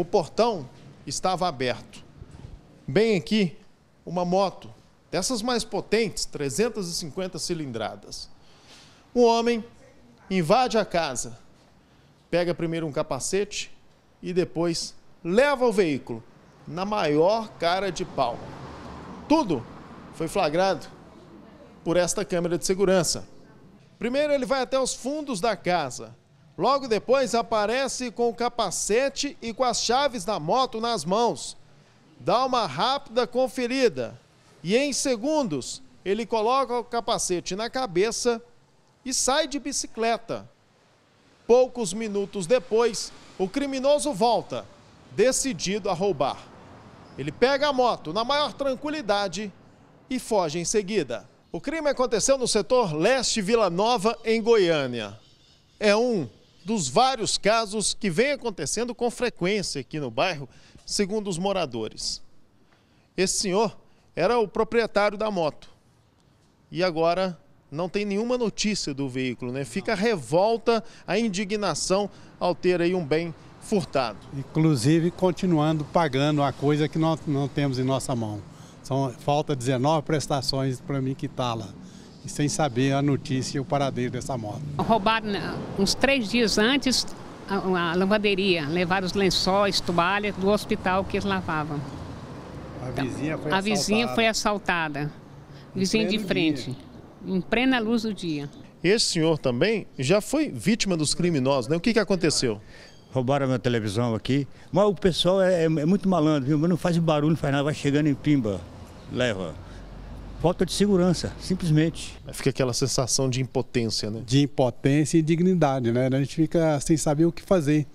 o portão estava aberto. Bem aqui, uma moto dessas mais potentes, 350 cilindradas. Um homem invade a casa, pega primeiro um capacete e depois leva o veículo na maior cara de pau. Tudo foi flagrado por esta câmera de segurança. Primeiro ele vai até os fundos da casa, Logo depois aparece com o capacete e com as chaves da moto nas mãos. Dá uma rápida conferida e em segundos ele coloca o capacete na cabeça e sai de bicicleta. Poucos minutos depois, o criminoso volta, decidido a roubar. Ele pega a moto na maior tranquilidade e foge em seguida. O crime aconteceu no setor leste Vila Nova, em Goiânia. É um dos vários casos que vem acontecendo com frequência aqui no bairro, segundo os moradores. Esse senhor era o proprietário da moto e agora não tem nenhuma notícia do veículo, né? Fica a revolta, a indignação ao ter aí um bem furtado. Inclusive continuando pagando a coisa que nós não temos em nossa mão. São, falta 19 prestações para mim quitá la e sem saber a notícia e o paradeiro dessa moto. Roubaram né, uns três dias antes a, lavanderia, levaram os lençóis, toalhas do hospital que eles lavavam. A vizinha foi a assaltada. Vizinha foi assaltada. Vizinho de frente. Dia. Em plena luz do dia. Esse senhor também já foi vítima dos criminosos, né? O que, que aconteceu? Roubaram a minha televisão aqui. Mas o pessoal é, é, é muito malandro, viu? Não faz barulho, não faz nada, vai chegando em pimba. Leva falta de segurança, simplesmente. Fica aquela sensação de impotência, né? De impotência e dignidade, né? A gente fica sem saber o que fazer.